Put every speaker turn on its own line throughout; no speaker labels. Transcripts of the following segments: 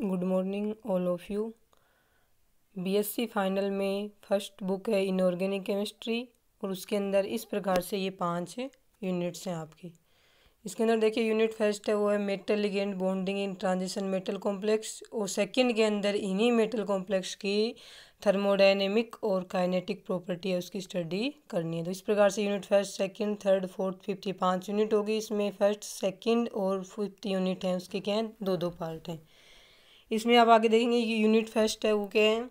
good morning all of you BSc final में first book है inorganic chemistry और उसके अंदर इस प्रकार से ये पांच यूनिट्स हैं आपकी इसके अंदर देखिए यूनिट फर्स्ट है वो है metal ligand bonding in transition metal complex और सेकंड के अंदर इन्हीं मेटल कॉम्प्लेक्स की थर्मोडाइनेमिक और काइनेटिक प्रॉपर्टी है उसकी स्टडी करनी है तो इस प्रकार से unit first second third fourth fifth पांच यूनिट होगी इसमें फर्स्ट सेकंड और फिफ्थ यूनिट हैं उसके क्या हैं दो दो पार्ट हैं इसमें आप आगे देखेंगे कि यूनिट फर्स्ट है वो क्या है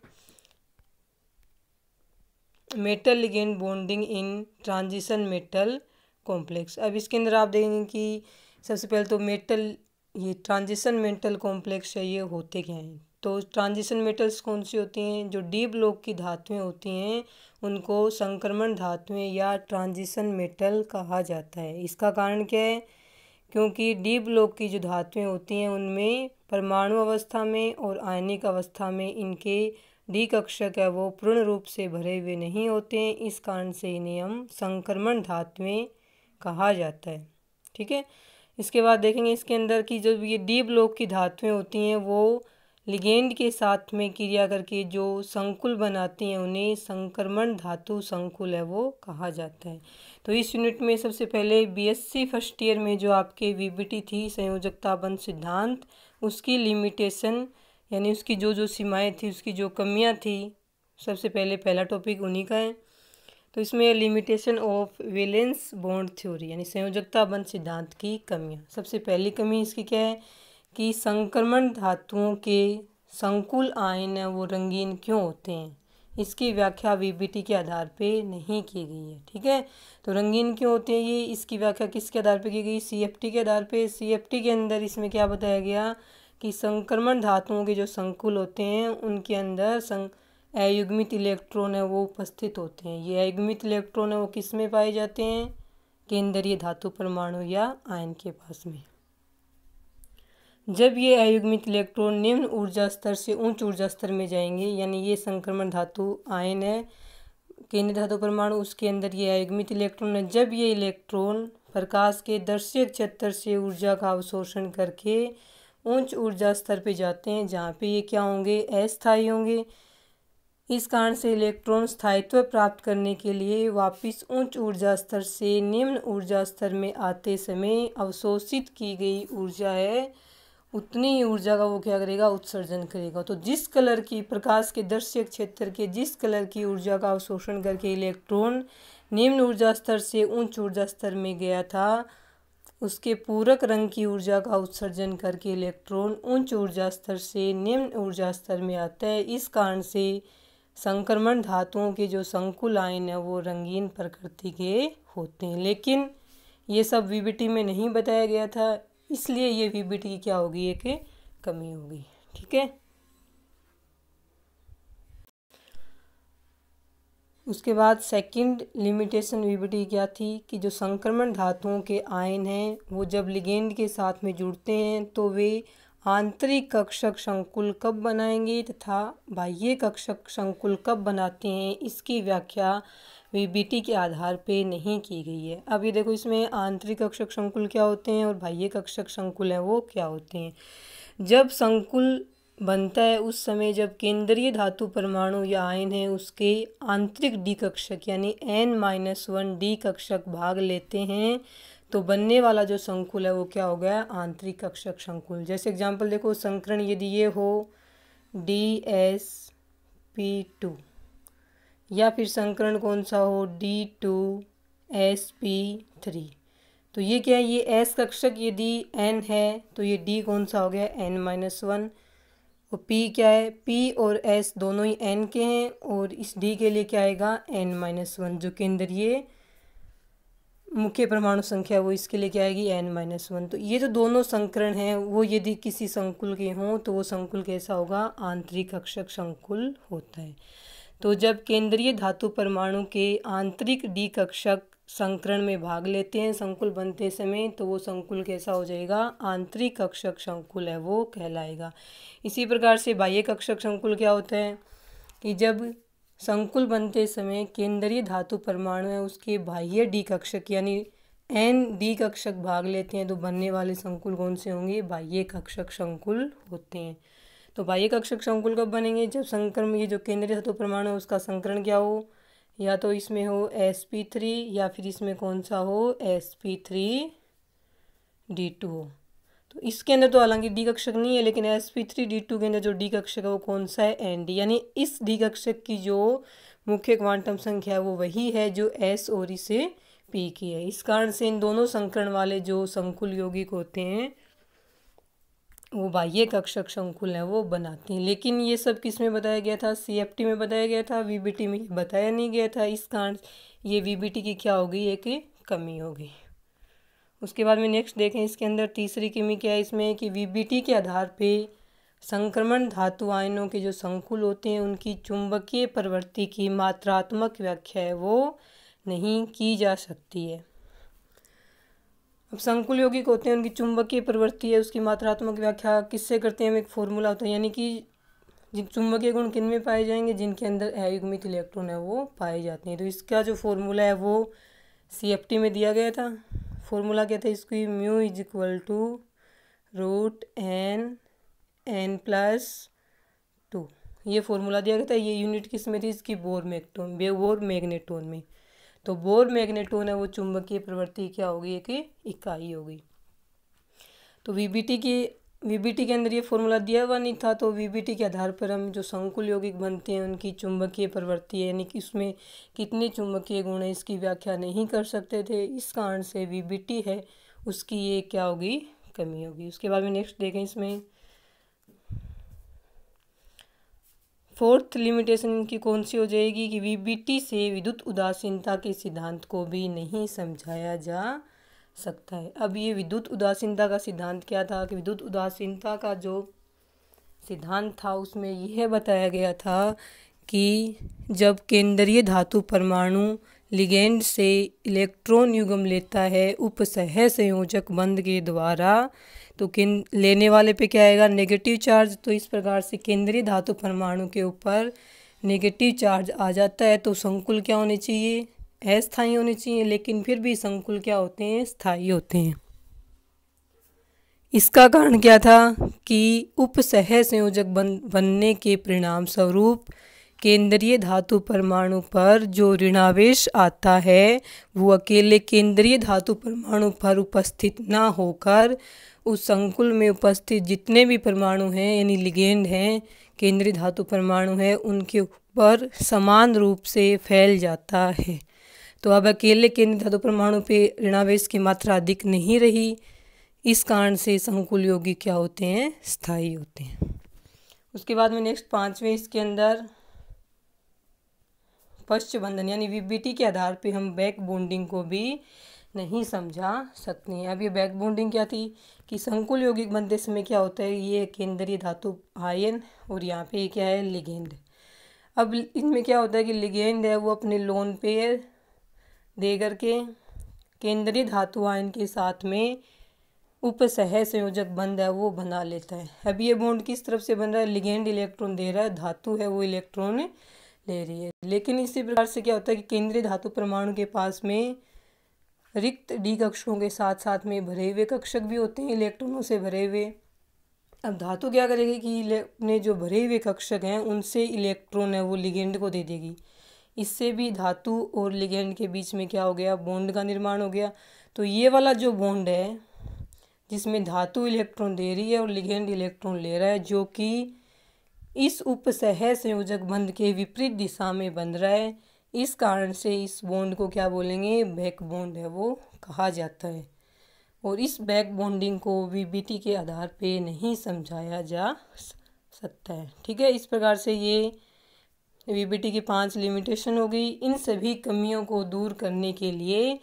metal ligand bonding in transition metal complex अब इसके अंदर आप देखेंगे कि सबसे पहले तो मेटल ये ट्रांजिशन मेटल कॉम्प्लेक्स है ये होते क्या हैं तो ट्रांजिशन मेटल्स कौन सी होती हैं जो डी ब्लॉक की धातुएं होती हैं उनको संक्रमण धातुएं या ट्रांजिशन मेटल कहा जाता है इसका कारण क्या है क्योंकि डीप लोक की जो धातुएं होती हैं उनमें परमाणु अवस्था में और आयनिक अवस्था में इनके डी कक्षक है वो पूर्ण रूप से भरे हुए नहीं होते हैं इस कारण से इन्हें नियम संक्रमण धातुएं कहा जाता है ठीक है इसके बाद देखेंगे इसके अंदर की जो ये डीप लोक की धातुएं होती हैं वो लिगेंड के साथ में क्रिया करके जो संकुल बनाती हैं उन्हें संक्रमण धातु संकुल है वो कहा जाता है तो इस यूनिट में सबसे पहले बीएससी फर्स्ट ईयर में जो आपके वीबीटी थी संयोजकता बंद सिद्धांत उसकी लिमिटेशन यानी उसकी जो जो सीमाएं थी उसकी जो कमियां थी सबसे पहले पहला टॉपिक उन्हीं का है तो इसमें limitation of valence bond theory यानी संयोजकता बंध सिद्धांत की कमियाँ सबसे पहली कमी इसकी क्या है कि संक्रमण धातुओं के संकुल आयन वो रंगीन क्यों होते हैं इसकी व्याख्या वीबीटी के आधार पे नहीं की गई है ठीक है तो रंगीन क्यों होते हैं ये इसकी व्याख्या किसके आधार पे की गई सीएफटी के आधार पे सीएफटी के अंदर इसमें क्या बताया गया कि संक्रमण धातुओं के जो संकुल होते हैं उनके अंदर सं अयुग्मित इलेक्ट्रॉन है वो उपस्थित होते हैं ये अयुग्मित इलेक्ट्रॉन है वो किस में पाए जाते हैं केंद्रीय धातु परमाणु या आयन के पास में जब ये अयुग्मित इलेक्ट्रॉन निम्न ऊर्जा स्तर से उच्च ऊर्जा स्तर में जाएंगे यानी ये संक्रमण धातु आयन है केंद्र धातु परमाणु उसके अंदर ये अयुग्मित इलेक्ट्रॉन है जब ये इलेक्ट्रॉन प्रकाश के दृश्य क्षेत्र से ऊर्जा का अवशोषण करके उच्च ऊर्जा स्तर पे जाते हैं जहाँ पे ये क्या होंगे अस्थायी होंगे इस कारण से इलेक्ट्रॉन स्थायित्व प्राप्त करने के लिए वापस उच्च ऊर्जा स्तर से निम्न ऊर्जा स्तर में आते समय अवशोषित की गई ऊर्जा है उतनी ही ऊर्जा का वो क्या करेगा उत्सर्जन करेगा तो जिस कलर की प्रकाश के दृश्य क्षेत्र के जिस कलर की ऊर्जा का अवशोषण करके इलेक्ट्रॉन निम्न ऊर्जा स्तर से उच्च ऊर्जा स्तर में गया था उसके पूरक रंग की ऊर्जा का उत्सर्जन करके इलेक्ट्रॉन उच्च ऊर्जा स्तर से निम्न ऊर्जा स्तर में आता है इस कारण से संक्रमण धातुओं के जो संकुल आयन है वो रंगीन प्रकृति के होते हैं लेकिन ये सब वीबीटी में नहीं बताया गया था इसलिए ये वीबीटी की क्या होगी एक कमी होगी ठीक है उसके बाद सेकंड लिमिटेशन वीबीटी क्या थी कि जो संक्रमण धातुओं के आयन हैं वो जब लिगेंड के साथ में जुड़ते हैं तो वे आंतरिक कक्षक संकुल कब बनाएंगे तथा बाह्य कक्षक संकुल कब बनाते हैं इसकी व्याख्या वीबीटी के आधार पे नहीं की गई है अब ये देखो इसमें आंतरिक कक्षक संकुल क्या होते हैं और बाह्य कक्षक संकुल हैं वो क्या होते हैं जब संकुल बनता है उस समय जब केंद्रीय धातु परमाणु या आयन है उसके आंतरिक डी कक्षक यानी एन माइनस वन डी कक्षक भाग लेते हैं तो बनने वाला जो संकुल है वो क्या हो गया आंतरिक कक्षक संकुल जैसे एग्जांपल देखो संकरण यदि ये हो डी एस पी टू या फिर संकरण कौन सा हो d two s p three तो ये क्या है ये एस कक्षक यदि एन है तो ये डी कौन सा हो गया एन माइनस वन और पी क्या है पी और एस दोनों ही एन के हैं और इस डी के लिए क्या आएगा एन माइनस वन जो केंद्रीय मुख्य परमाणु संख्या वो इसके लिए क्या आएगी एन माइनस वन तो ये जो दोनों संकरण हैं वो यदि किसी संकुल के हों तो वो संकुल कैसा होगा आंतरिक कक्षक संकुल होता है तो जब केंद्रीय धातु परमाणु के आंतरिक डी कक्षक संकरण में भाग लेते हैं संकुल बनते समय तो वो संकुल कैसा हो जाएगा आंतरिक कक्षक संकुल है वो कहलाएगा इसी प्रकार से बाह्य कक्षक संकुल क्या होता है कि जब संकुल बनते समय केंद्रीय धातु परमाणु है उसके बाह्य डी कक्षक यानी एन डी कक्षक भाग लेते हैं तो बनने वाले संकुल कौन से होंगे बाह्य कक्षक संकुल होते हैं तो बाह्य कक्षक संकुल कब बनेंगे जब संक्रम ये जो केंद्रीय सतो परमाणु है उसका संकरण क्या हो या तो इसमें हो एस पी थ्री या फिर इसमें कौन सा हो s p three d two हो तो इसके अंदर तो हालांकि डी कक्षक नहीं है लेकिन s p three d two के अंदर जो डी कक्षक है वो कौन सा है एन डी यानी इस डी कक्षक की जो मुख्य क्वांटम संख्या है वो वही है जो एस और इसे पी की है इस कारण से इन दोनों संकरण वाले जो संकुल यौगिक होते हैं वो बाह्य कक्षक संकुल हैं वो बनाते हैं लेकिन ये सब किस में बताया गया था सी में बताया गया था वी में बताया नहीं गया था इस कारण ये वी की क्या होगी एक कमी होगी उसके बाद में नेक्स्ट देखें इसके अंदर तीसरी कमी क्या है इसमें कि वी के आधार पे संक्रमण धातु आयनों के जो संकुल होते हैं उनकी चुंबकीय प्रवृत्ति की मात्रात्मक व्याख्या है वो नहीं की जा सकती है अब संकुल यौगिक होते हैं उनकी चुंबकीय प्रवृत्ति है उसकी मात्रात्मक व्याख्या किससे करते हैं हम एक फॉर्मूला होता है यानी कि जिन चुंबकीय गुण किन में पाए जाएंगे जिनके अंदर अयुग्मित इलेक्ट्रॉन है वो पाए जाते हैं तो इसका जो फॉर्मूला है वो सी में दिया गया था फॉर्मूला क्या था इसकी mu is equal to root n n plus two ये फॉर्मूला दिया गया था ये यूनिट किस में थी इसकी बोर बे बोर मैग्नेटोन में तो बोर मैग्नेटोन है वो चुंबकीय प्रवृत्ति क्या होगी एक इकाई होगी तो वीबीटी की वीबीटी के अंदर ये फॉर्मूला दिया हुआ नहीं था तो वीबीटी के आधार पर हम जो संकुल यौगिक बनते हैं उनकी चुंबकीय प्रवृत्ति यानी कि उसमें कितने चुंबकीय गुण है इसकी व्याख्या नहीं कर सकते थे इस कारण से वीबीटी है उसकी ये क्या होगी कमी होगी उसके बाद में नेक्स्ट देखें इसमें फोर्थ लिमिटेशन इनकी कौन सी हो जाएगी कि वीबीटी से विद्युत उदासीनता के सिद्धांत को भी नहीं समझाया जा सकता है अब ये विद्युत उदासीनता का सिद्धांत क्या था कि विद्युत उदासीनता का जो सिद्धांत था उसमें यह बताया गया था कि जब केंद्रीय धातु परमाणु लिगेंड से इलेक्ट्रॉन युगम लेता है उपसह संयोजक बंध के द्वारा तो किन लेने वाले पे क्या आएगा नेगेटिव चार्ज तो इस प्रकार से केंद्रीय धातु परमाणु के ऊपर नेगेटिव चार्ज आ जाता है तो संकुल क्या होने चाहिए अस्थायी होने चाहिए लेकिन फिर भी संकुल क्या होते हैं स्थायी होते हैं इसका कारण क्या था कि उपसह संयोजक बन बनने के परिणाम स्वरूप केंद्रीय धातु परमाणु पर जो ऋणावेश आता है वो अकेले केंद्रीय धातु परमाणु पर उपस्थित ना होकर उस संकुल में उपस्थित जितने भी परमाणु हैं यानी लिगेंड हैं केंद्रीय धातु परमाणु हैं उनके ऊपर समान रूप से फैल जाता है तो अब अकेले केंद्रीय धातु परमाणु पे ऋणावेश की मात्रा अधिक नहीं रही इस कारण से संकुल योगी क्या होते हैं स्थायी होते हैं उसके बाद में नेक्स्ट पाँचवें इसके अंदर स्पष्ट बंधन यानी वीबीटी के आधार पे हम बैक बॉन्डिंग को भी नहीं समझा सकते हैं अब ये बैक बॉन्डिंग क्या थी कि संकुल यौगिक बनते समय क्या होता है ये केंद्रीय धातु आयन और यहाँ पे क्या है लिगेंड अब इनमें क्या होता है कि लिगेंड है वो अपने लोन पेयर दे करके केंद्रीय धातु आयन के साथ में उपसह संयोजक बंध है वो बना लेता है अब ये बॉन्ड किस तरफ से बन रहा है लिगेंड इलेक्ट्रॉन दे रहा है धातु है वो इलेक्ट्रॉन ले रही है लेकिन इसी प्रकार से क्या होता है कि केंद्रीय धातु परमाणु के पास में रिक्त डी कक्षों के साथ साथ में भरे हुए कक्षक भी होते हैं इलेक्ट्रॉनों से भरे हुए अब धातु क्या करेगी कि अपने जो भरे हुए कक्षक हैं उनसे इलेक्ट्रॉन है वो लिगेंड को दे देगी इससे भी धातु और लिगेंड के बीच में क्या हो गया बॉन्ड का निर्माण हो गया तो ये वाला जो बॉन्ड है जिसमें धातु इलेक्ट्रॉन दे रही है और लिगेंड इलेक्ट्रॉन ले रहा है जो कि इस उपसह संयोजक बंध के विपरीत दिशा में बंध रहा है इस कारण से इस बॉन्ड को क्या बोलेंगे बैक बॉन्ड है वो कहा जाता है और इस बैक बॉन्डिंग को वीबीटी के आधार पे नहीं समझाया जा सकता है ठीक है इस प्रकार से ये वीबीटी की पांच लिमिटेशन हो गई इन सभी कमियों को दूर करने के लिए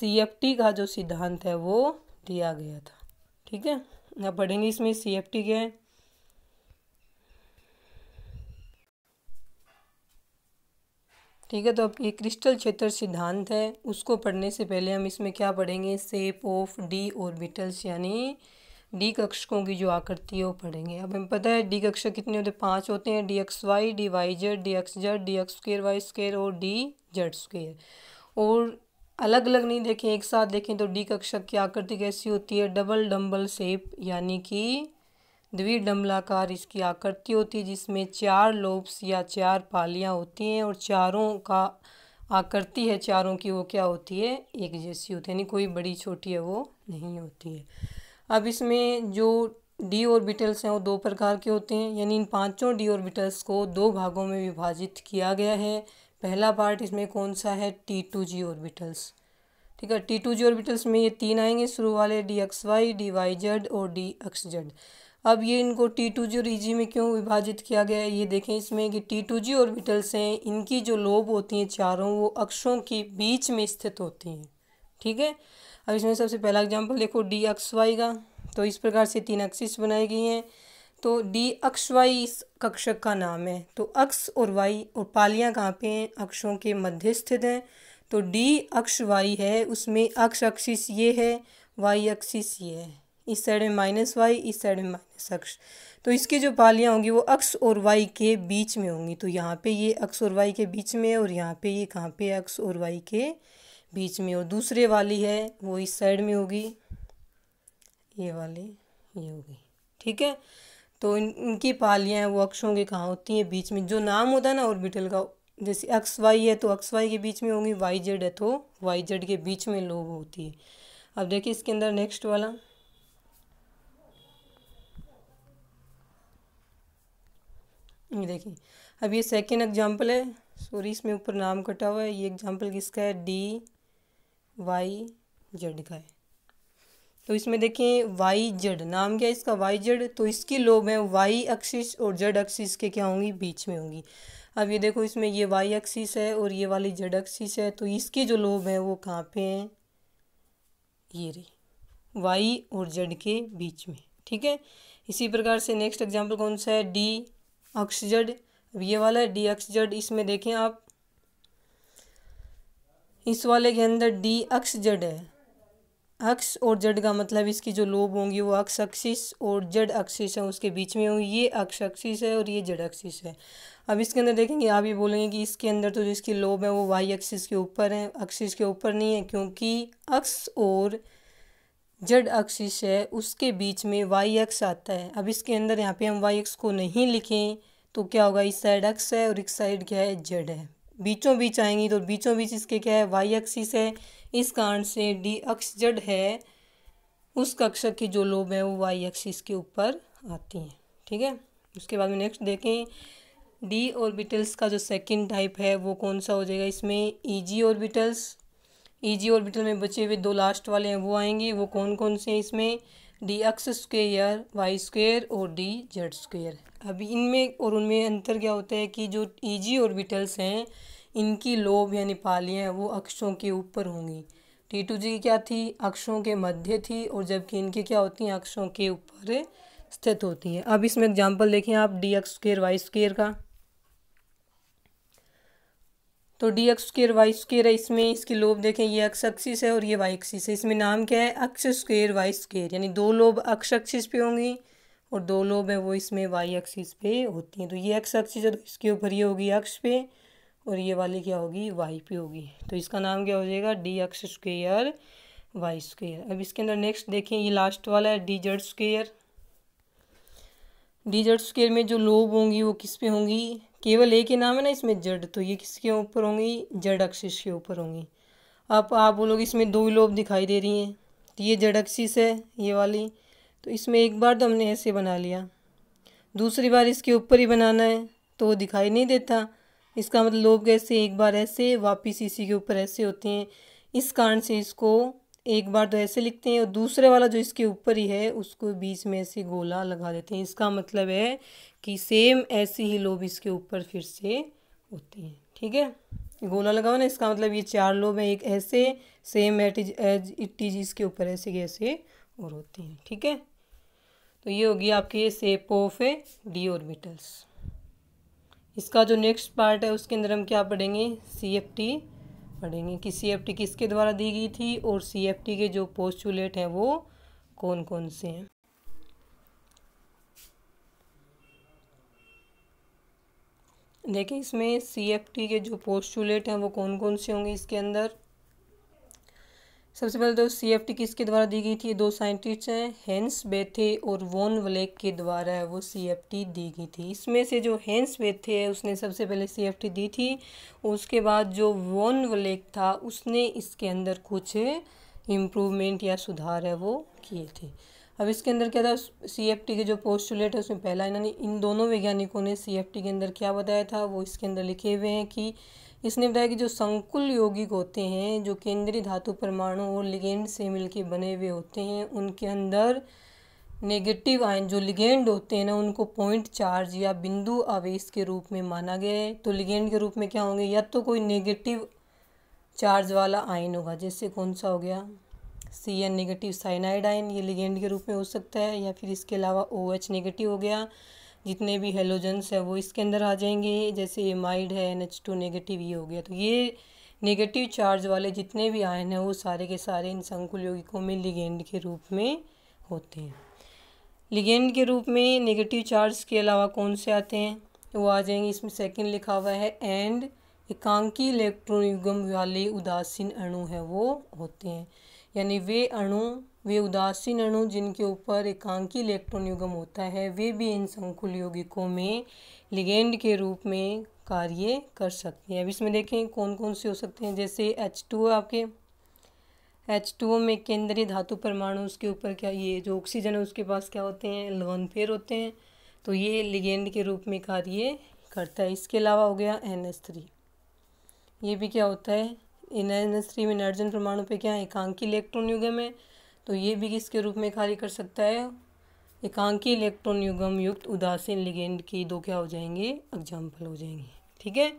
सीएफटी का जो सिद्धांत है वो दिया गया था ठीक है अब पढ़ेंगे इसमें एफ़ क्या है ठीक है तो अब ये क्रिस्टल क्षेत्र सिद्धांत है उसको पढ़ने से पहले हम इसमें क्या पढ़ेंगे सेप ऑफ डी ऑर्बिटल्स यानी डी कक्षकों की जो आकृति है वो पढ़ेंगे अब हमें पता है डी कक्षक कितने होते हैं पाँच होते हैं d x y d y z d x z d x square y square और डी जेड स्क्र और अलग अलग नहीं देखें एक साथ देखें तो डी कक्षक की आकृति कैसी होती है डबल डम्बल सेप यानी कि द्विडम्बलाकार इसकी आकृति होती है जिसमें चार लोब्स या चार पालियाँ होती हैं और चारों का आकृति है चारों की वो क्या होती है एक जैसी होती है यानी कोई बड़ी छोटी है वो नहीं होती है अब इसमें जो डी ऑर्बिटल्स हैं वो दो प्रकार के होते हैं यानी इन पांचों डी ऑर्बिटल्स को दो भागों में विभाजित किया गया है पहला पार्ट इसमें कौन सा है टी टू जी ऑर्बिटल्स ठीक है टी टू जी ऑर्बिटल्स में ये तीन आएंगे शुरू वाले d x y d y z और डी एक्स जेड अब ये इनको टी टू जी और ई में क्यों विभाजित किया गया है ये देखें इसमें कि टी टू जी ऑर्बिटल्स हैं इनकी जो लोब होती हैं चारों वो अक्षों के बीच में स्थित होती हैं ठीक है अब इसमें सबसे पहला एग्जाम्पल देखो डी अक्स वाई का तो इस प्रकार से तीन अक्सिस बनाई गई हैं तो डी अक्ष वाई इस कक्षक का नाम है तो अक्स और वाई और पालियाँ कहाँ पे हैं अक्षों के मध्य स्थित हैं तो डी अक्ष वाई है उसमें अक्ष अक्सिस ये है वाई एक्सिस ये है इस साइड में माइनस वाई इस साइड में माइनस अक्ष तो इसकी जो पालियाँ होंगी वो अक्स और वाई के बीच में होंगी तो यहाँ पे ये अक्स और वाई के बीच में और यहाँ पे ये कहाँ पे अक्स और वाई के बीच में और दूसरे वाली है वो इस साइड में होगी ये वाली ये होगी ठीक है तो इन इनकी पालियाँ हैं वो अक्षों के कहाँ होती हैं बीच में जो नाम होता है ना ऑर्बिटल का जैसे एक्स वाई है तो एक्स वाई के बीच में होगी वाई जेड है तो वाई जेड के बीच में लोब होती है अब देखिए इसके अंदर नेक्स्ट वाला ये देखिए अब ये सेकेंड एग्जाम्पल है सॉरी इसमें ऊपर नाम कटा हुआ है ये एग्जाम्पल किसका है डी वाई जेड का है तो इसमें देखें वाई जेड नाम क्या है इसका वाई जेड तो इसकी लोब है वाई एक्सिस और जेड एक्सिस के क्या होंगी बीच में होंगी अब ये देखो इसमें ये वाई एक्सिस है और ये वाली जेड एक्सिस है तो इसकी जो लोब है वो कहाँ पे हैं ये रही वाई और जेड के बीच में ठीक है इसी प्रकार से नेक्स्ट एग्जाम्पल कौन सा है डी ऑक्सीजड अब ये वाला डी ऑक्सीजड इसमें देखें आप इस वाले के अंदर डी अक्ष जड है अक्स और जड का मतलब इसकी जो लोब होंगी वो अक्स अक्सिस और जड अक्सिस है उसके बीच में होंगी ये अक्ष अक्सिस है और ये जड अक्सिस है अब इसके अंदर देखेंगे आप ये बोलेंगे कि इसके अंदर तो जो इसकी लोब है वो वाई अक्सिस के ऊपर है अक्सिस के ऊपर नहीं है क्योंकि अक्स और जेड एक्सिस है उसके बीच में वाई एक्स आता है अब इसके अंदर यहाँ पे हम वाई एक्स को नहीं लिखें तो क्या होगा इस साइड एक्स है और इस साइड क्या है जेड है बीचों बीच आएंगी तो बीचों बीच इसके क्या है वाई एक्सिस है इस कारण से डी एक्स जेड है उस कक्षक की जो लोब है वो वाई एक्सिस के ऊपर आती हैं ठीक है उसके बाद में नेक्स्ट देखें डी ऑर्बिटल्स का जो सेकंड टाइप है वो कौन सा हो जाएगा इसमें e g orbitals eg e orbital में बचे हुए दो लास्ट वाले हैं वो आएंगे वो कौन कौन से हैं इसमें d x square y square और डी जेड स्क्वेयर अभी इनमें और उनमें अंतर क्या होता है कि जो ईजी e ऑर्बिटल्स हैं इनकी लोब यानी पालियाँ वो अक्षों के ऊपर होंगी टी टू जी क्या थी अक्षों के मध्य थी और जबकि इनकी क्या होती हैं अक्षों के ऊपर स्थित होती हैं अब इसमें एग्जाम्पल देखें आप d x square y square का तो d x square y square है इसमें इसकी लोब देखें ये एक्स एक्सिस है और ये वाई एक्सिस है इसमें नाम क्या है अक्स स्क्र वाई स्केयर यानी दो लोब अक्स एक्सिस पे होंगी और दो लोब है वो इसमें वाई एक्सिस पे होती हैं तो ये एक्स एक्सिस है तो इसके ऊपर ये होगी अक्ष पे और ये वाली क्या होगी वाई पे होगी तो इसका नाम क्या हो जाएगा d x square y square अब इसके अंदर नेक्स्ट देखें ये लास्ट वाला है d z square d z square में जो लोब होंगी वो किस पे होंगी केवल एक ही नाम है ना इसमें जड तो ये किसके ऊपर होंगी जड अक्षिस के ऊपर होंगी अब आप बोलोगे इसमें दो ही लोब दिखाई दे रही हैं तो ये जड अक्षिस है ये वाली तो इसमें एक बार तो हमने ऐसे बना लिया दूसरी बार इसके ऊपर ही बनाना है तो वो दिखाई नहीं देता इसका मतलब लोब कैसे एक बार ऐसे वापिस इसी के ऊपर ऐसे होते हैं इस कारण से इसको एक बार तो ऐसे लिखते हैं और दूसरे वाला जो इसके ऊपर ही है उसको बीच में ऐसे गोला लगा देते हैं इसका मतलब है कि सेम ऐसे ही लोब इसके ऊपर फिर से होते हैं ठीक है गोला लगाओ ना इसका मतलब ये चार लोब हैं एक ऐसे same at edge it is इसके ऊपर ऐसे के ऐसे और होते हैं ठीक है तो ये होगी आपकी सेप ऑफ डी ऑर्बिटल्स इसका जो नेक्स्ट पार्ट है उसके अंदर हम क्या पढ़ेंगे सी एफ टी पढ़ेंगे कि सी एफ टी किसके द्वारा दी गई थी और सी एफ टी के जो पोस्टुलेट हैं वो कौन कौन से हैं देखिए इसमें सी एफ टी के जो पोस्टुलेट हैं वो कौन कौन से होंगे इसके अंदर सबसे पहले तो सी एफ टी किसके द्वारा दी गई थी दो साइंटिस्ट हैं हेंस बेथे और वोन वलेक के द्वारा है वो सी एफ टी दी गई थी इसमें से जो हेंस बेथे है उसने सबसे पहले सी एफ टी दी थी उसके बाद जो वोन वलेक था उसने इसके अंदर कुछ इम्प्रूवमेंट या सुधार है वो किए थे अब इसके अंदर क्या था सी एफ टी के जो पोस्टुलेट है उसमें पहला इन्होंने इन दोनों वैज्ञानिकों ने सी एफ टी के अंदर क्या बताया था वो इसके अंदर लिखे हुए हैं कि इसने बताया कि जो संकुल यौगिक होते हैं जो केंद्रीय धातु परमाणु और लिगेंड से मिलके बने हुए होते हैं उनके अंदर नेगेटिव आयन जो लिगेंड होते हैं ना उनको पॉइंट चार्ज या बिंदु आवेश के रूप में माना गया है तो लिगेंड के रूप में क्या होंगे या तो कोई नेगेटिव चार्ज वाला आयन होगा जैसे कौन सा हो गया c n negative cyanide ion ये लिगेंड के रूप में हो सकता है या फिर इसके अलावा ओ एच नेगेटिव हो गया जितने भी हेलोजन्स हैं वो इसके अंदर आ जाएंगे जैसे एमाइड है एन एच टू नेगेटिव ये हो गया तो ये नेगेटिव चार्ज वाले जितने भी आयन हैं वो सारे के सारे इन संकुल यौगिकों में लिगेंड के रूप में होते हैं लिगेंड के रूप में नेगेटिव चार्ज के अलावा कौन से आते हैं वो आ जाएंगे इसमें सेकंड लिखा हुआ है एंड एकांकी इलेक्ट्रॉन युगम वाले उदासीन अणु हैं वो होते हैं यानी वे अणु वे उदासीन अणु जिनके ऊपर एकांकी इलेक्ट्रॉन युगम होता है वे भी इन संकुल यौगिकों में लिगेंड के रूप में कार्य कर सकते हैं अब इसमें देखें कौन कौन से हो सकते हैं जैसे एच टू आपके एच टू में केंद्रीय धातु परमाणु उसके ऊपर क्या ये जो ऑक्सीजन है उसके पास क्या होते हैं लोन फेर होते हैं तो ये लिगेंड के रूप में कार्य करता है इसके अलावा हो गया एन एस थ्री ये भी क्या होता है इन एन एस थ्री में नाइट्रोजन परमाणु पे क्या एकांकी इलेक्ट्रॉन युगम है तो ये भी किसके रूप में खाली कर सकता है एकांकी इलेक्ट्रॉन युगम युक्त उदासीन लिगेंड की दो क्या हो जाएंगे एग्जाम्पल हो जाएंगे ठीक है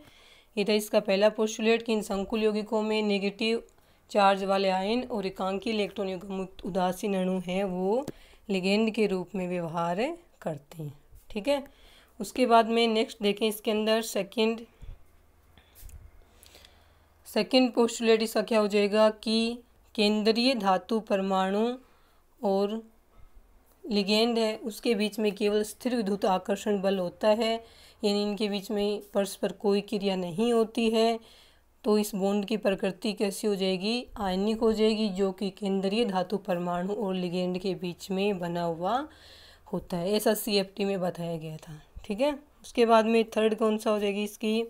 ये था इसका पहला पोस्टुलेट कि इन संकुल यौगिकों में नेगेटिव चार्ज वाले आयन और एकांकी इलेक्ट्रॉन युगम उदासीन अणु हैं वो लिगेंड के रूप में व्यवहार करते हैं ठीक है उसके बाद में नेक्स्ट देखें इसके अंदर सेकेंड सेकेंड पोस्टुलेट इसका क्या हो जाएगा कि केंद्रीय धातु परमाणु और लिगेंड है उसके बीच में केवल स्थिर विद्युत आकर्षण बल होता है यानी इनके बीच में परस्पर कोई क्रिया नहीं होती है तो इस बॉन्ड की प्रकृति कैसी हो जाएगी आयनिक हो जाएगी जो कि केंद्रीय धातु परमाणु और लिगेंड के बीच में बना हुआ होता है ऐसा सी में बताया गया था ठीक है उसके बाद में थर्ड कौन सा हो जाएगी इसकी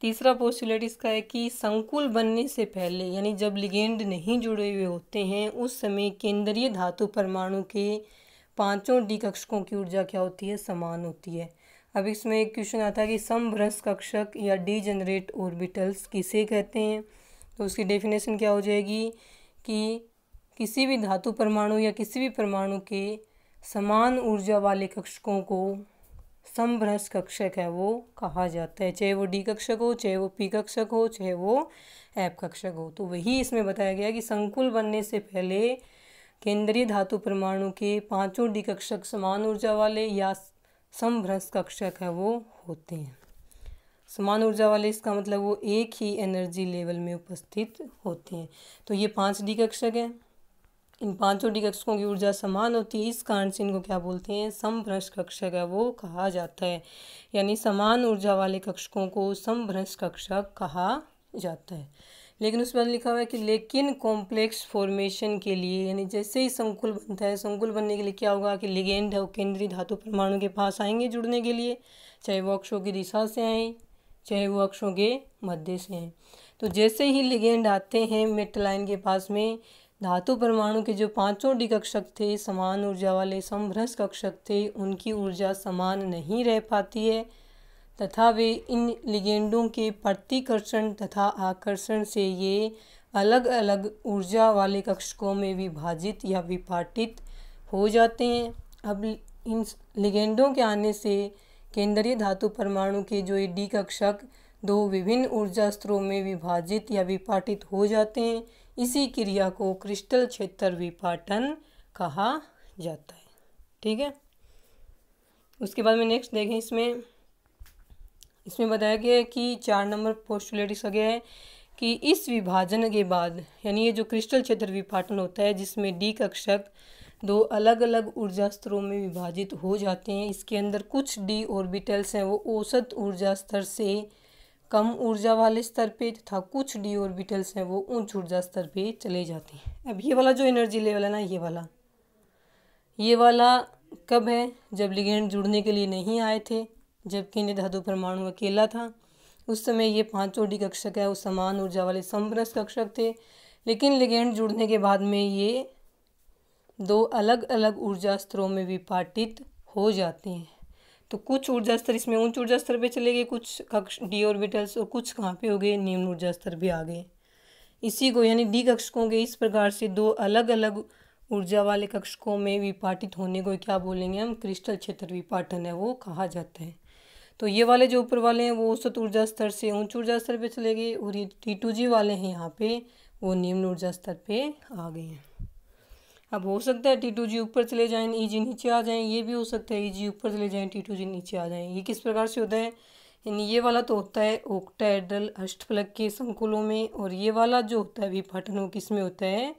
तीसरा पॉसिबिलिटी इसका है कि संकुल बनने से पहले यानी जब लिगेंड नहीं जुड़े हुए होते हैं उस समय केंद्रीय धातु परमाणु के पांचों डी कक्षकों की ऊर्जा क्या होती है समान होती है अब इसमें एक क्वेश्चन आता है कि समभ्रंश कक्षक या डी जनरेट ऑर्बिटल्स किसे कहते हैं तो उसकी डेफिनेशन क्या हो जाएगी कि किसी भी धातु परमाणु या किसी भी परमाणु के समान ऊर्जा वाले कक्षकों को समभ्रंश कक्षक है वो कहा जाता है चाहे वो डी कक्षक हो चाहे वो पी कक्षक हो चाहे वो एप कक्षक हो तो वही इसमें बताया गया कि संकुल बनने से पहले केंद्रीय धातु परमाणु के पांचों डी कक्षक समान ऊर्जा वाले या समभ्रंश कक्षक है वो होते हैं समान ऊर्जा वाले इसका मतलब वो एक ही एनर्जी लेवल में उपस्थित होते हैं तो ये पांच डी कक्षक हैं इन पांचों डी कक्षकों की ऊर्जा समान होती है इस कारण से इनको क्या बोलते हैं समभ्रंश कक्षक है वो कहा जाता है यानी समान ऊर्जा वाले कक्षकों को समभ्रंश कक्षक कहा जाता है लेकिन उसमें लिखा हुआ है कि लेकिन कॉम्प्लेक्स फॉर्मेशन के लिए यानी जैसे ही संकुल बनता है संकुल बनने के लिए क्या होगा कि लिगेंड है वो केंद्रीय धातु परमाणु के पास आएंगे जुड़ने के लिए चाहे वो अक्षों की दिशा से आए चाहे वो अक्षों के मध्य से आए तो जैसे ही लिगेंड आते हैं मेटलाइन के पास में धातु परमाणु के जो पांचों डी कक्षक थे समान ऊर्जा वाले समभ्रस कक्षक थे उनकी ऊर्जा समान नहीं रह पाती है तथा वे इन लिगेंडों के प्रतिकर्षण तथा आकर्षण से ये अलग अलग ऊर्जा वाले कक्षकों में विभाजित या विपाटित हो जाते हैं अब इन लिगेंडों के आने से केंद्रीय धातु परमाणु के जो ये डी कक्षक दो विभिन्न ऊर्जा स्त्रों में विभाजित या विपाटित हो जाते हैं इसी क्रिया को क्रिस्टल क्षेत्र विपाटन कहा जाता है ठीक है उसके बाद में नेक्स्ट देखें इसमें इसमें बताया गया है कि चार नंबर पोस्टुलेट इस गया है कि इस विभाजन के बाद यानी ये जो क्रिस्टल क्षेत्र विपाटन होता है जिसमें डी कक्षक दो अलग अलग ऊर्जा स्तरों में विभाजित हो जाते हैं इसके अंदर कुछ डी ऑर्बिटल्स हैं वो औसत ऊर्जा स्तर से कम ऊर्जा वाले स्तर पे तथा कुछ डी ऑर्बिटल्स हैं वो उच्च ऊर्जा स्तर पे चले जाते हैं अब ये वाला जो एनर्जी लेवल है ना ये वाला ये वाला कब है जब लिगेंड जुड़ने के लिए नहीं आए थे जबकि इन्हें धातु परमाणु अकेला था उस समय ये पाँचों डी कक्षक है वो समान ऊर्जा वाले समरस कक्षक थे लेकिन लिगेंड जुड़ने के बाद में ये दो अलग अलग ऊर्जा स्तरों में विपाटित हो जाते हैं तो कुछ ऊर्जा स्तर इसमें उच्च ऊर्जा स्तर पे चले गए कुछ कक्ष डी ऑर्बिटल्स और कुछ कहाँ पे हो गए निम्न ऊर्जा स्तर भी आ गए इसी को यानी डी कक्षकों के इस प्रकार से दो अलग अलग ऊर्जा वाले कक्षकों में विपाटित होने को क्या बोलेंगे हम क्रिस्टल क्षेत्र विपाटन है वो कहा जाता है तो ये वाले जो ऊपर वाले हैं वो औसत ऊर्जा स्तर से ऊंच ऊर्जा स्तर पे चले गए और ये टी टू जी वाले हैं यहाँ पे वो निम्न ऊर्जा स्तर पे आ गए हैं अब हो सकता है टी टू जी ऊपर चले जाए ई e जी नीचे आ जाए ये भी हो सकता है ई e जी ऊपर चले जाए टी टू जी नीचे आ जाए ये किस प्रकार से होता है यानी ये वाला तो होता है ओक्टाएड्रल अष्टफलक के संकुलों में और ये वाला जो होता है विपाटन वो किस में होता है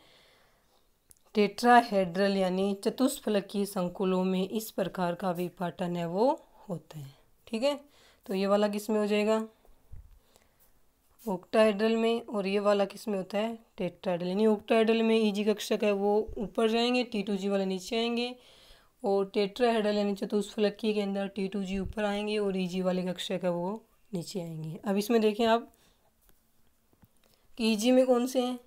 टेट्राहेड्रल यानी चतुष्फलक के संकुलों में इस प्रकार का विपाटन है वो होता है ठीक है तो ये वाला किस में हो जाएगा ऑक्टाइडल में और ये वाला किस में होता है टेट्राइडल यानी ऑक्टाइडल में ई e जी कक्षक है वो ऊपर जाएंगे टी टू जी वाले नीचे आएंगे और टेट्राहेड्रल यानी फलक्की के अंदर टी टू जी ऊपर आएंगे और ई e जी वाले कक्षक है वो नीचे आएंगे अब इसमें देखें आप कि ई e जी में कौन से हैं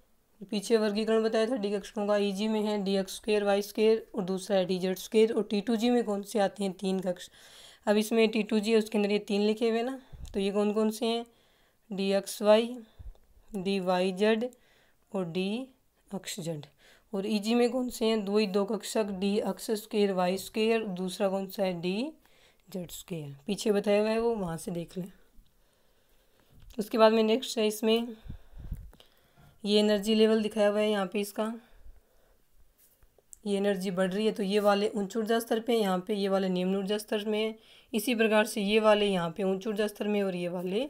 पीछे वर्गीकरण बताया था डी कक्षकों का ई जी में है d x square y square और दूसरा है डी जेड स्केयर और टी टू जी में कौन से आते हैं तीन कक्ष अब इसमें टी टू जी है उसके अंदर ये तीन लिखे हुए ना तो ये कौन कौन से हैं d x y d y z और डी अक्ष जेड और ईजी e में कौन से हैं दो ही दो कक्षक d x square y square दूसरा कौन सा है डी जेड स्केयर पीछे बताया हुआ है वो वहाँ से देख लें उसके बाद में नेक्स्ट है इसमें ये एनर्जी लेवल दिखाया हुआ है यहाँ पे इसका ये एनर्जी बढ़ रही है तो ये वाले ऊंच ऊर्जा स्तर पे यहाँ पे ये वाले निम्न ऊर्जा स्तर में इसी प्रकार से ये वाले यहाँ पे ऊंच ऊर्जा स्तर में और ये वाले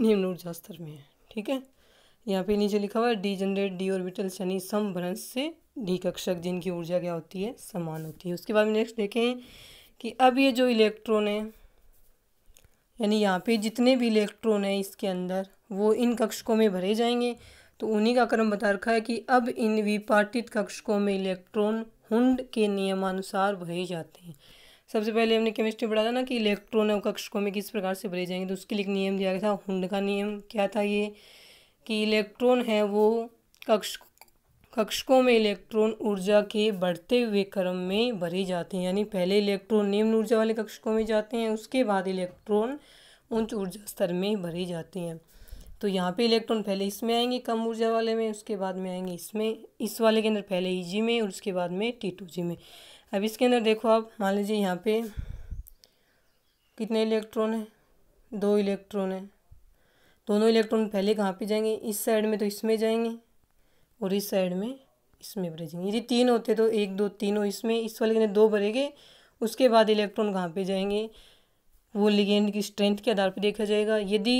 निम्न ऊर्जा स्तर में है ठीक है यहाँ पे नीचे लिखा हुआ है डी जनरेट डी ऑर्बिटल शनि सम भ्रंश से डी कक्षक जिनकी ऊर्जा क्या होती है समान होती है उसके बाद में नेक्स्ट देखें कि अब ये जो इलेक्ट्रॉन है यानी यहाँ पे जितने भी इलेक्ट्रॉन हैं इसके अंदर वो इन कक्षकों में भरे जाएंगे तो उन्हीं का क्रम बता रखा है कि अब इन विपाटित कक्षकों में इलेक्ट्रॉन हुंड के नियमानुसार भरे जाते हैं सबसे पहले हमने केमिस्ट्री पढ़ा था ना कि इलेक्ट्रॉन और कक्षकों में किस प्रकार से भरे जाएंगे तो उसके लिए नियम दिया गया था हुंड का नियम क्या था ये कि इलेक्ट्रॉन है वो कक्ष कक्षकों में इलेक्ट्रॉन ऊर्जा के बढ़ते हुए क्रम में भरे जाते हैं यानी पहले इलेक्ट्रॉन निम्न ऊर्जा वाले कक्षकों में जाते हैं उसके बाद इलेक्ट्रॉन उच्च ऊर्जा स्तर में भरे जाते हैं तो यहाँ पे इलेक्ट्रॉन पहले इसमें आएंगे कम ऊर्जा वाले में उसके बाद में आएंगे इसमें इस वाले के अंदर पहले ई जी में और उसके बाद में टी टू जी में अब इसके अंदर देखो आप मान लीजिए यहाँ पे कितने इलेक्ट्रॉन हैं दो इलेक्ट्रॉन हैं दोनों इलेक्ट्रॉन पहले कहाँ पे जाएंगे इस साइड में तो इसमें जाएंगे और इस साइड में इसमें भरेजेंगे यदि तीन होते तो एक दो तीन हो इसमें इस वाले के दो भरेंगे उसके बाद इलेक्ट्रॉन कहाँ पे जाएंगे वो लिगेंड की स्ट्रेंथ के आधार पर देखा जाएगा यदि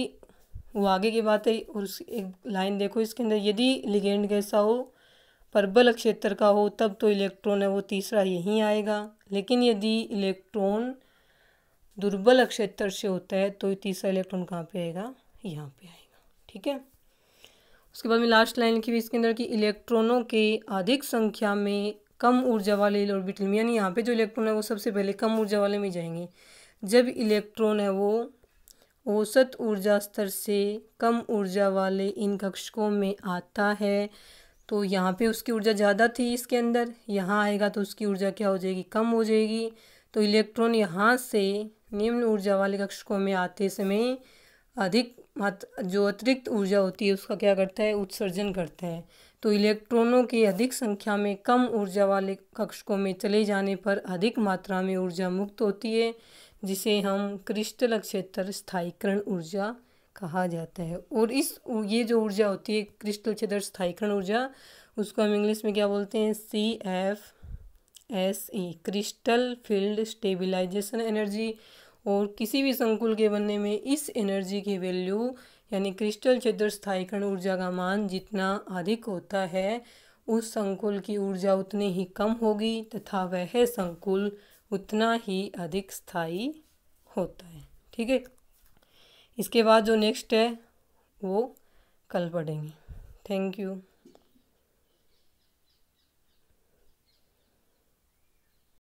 वो आगे की बात है और एक लाइन देखो इसके अंदर यदि लिगेंड कैसा हो पर बल क्षेत्र का हो तब तो इलेक्ट्रॉन है वो तीसरा यहीं आएगा लेकिन यदि इलेक्ट्रॉन दुर्बल क्षेत्र से होता है तो तीसरा इलेक्ट्रॉन कहाँ पे आएगा यहाँ पे आएगा ठीक है उसके बाद में लास्ट लाइन लिखी हुई इसके अंदर कि इलेक्ट्रॉनों के अधिक संख्या में कम ऊर्जा वाले ऑर्बिटल में यानी यहाँ पे जो इलेक्ट्रॉन है वो सबसे पहले कम ऊर्जा वाले में जाएंगे जब इलेक्ट्रॉन है वो औसत ऊर्जा स्तर से कम ऊर्जा वाले इन कक्षकों में आता है तो यहाँ पे उसकी ऊर्जा ज़्यादा थी इसके अंदर यहाँ आएगा तो उसकी ऊर्जा क्या हो जाएगी कम हो जाएगी तो इलेक्ट्रॉन यहाँ से निम्न ऊर्जा वाले कक्षकों में आते समय अधिक जो अतिरिक्त ऊर्जा होती है उसका क्या करता है उत्सर्जन करता है तो इलेक्ट्रॉनों की अधिक संख्या में कम ऊर्जा वाले कक्षकों में चले जाने पर अधिक मात्रा में ऊर्जा मुक्त होती है जिसे हम क्रिस्टल क्षेत्र स्थायीकरण ऊर्जा कहा जाता है और इस ये जो ऊर्जा होती है क्रिस्टल क्षेत्र स्थायीकरण ऊर्जा उसको हम इंग्लिश में क्या बोलते हैं c f s e crystal field stabilisation energy और किसी भी संकुल के बनने में इस एनर्जी की वैल्यू यानी क्रिस्टल क्षेत्र स्थायीकरण ऊर्जा का मान जितना अधिक होता है उस संकुल की ऊर्जा उतनी ही कम होगी तथा वह संकुल उतना ही अधिक स्थायी होता है ठीक है इसके बाद जो नेक्स्ट है वो कल पढ़ेंगे थैंक यू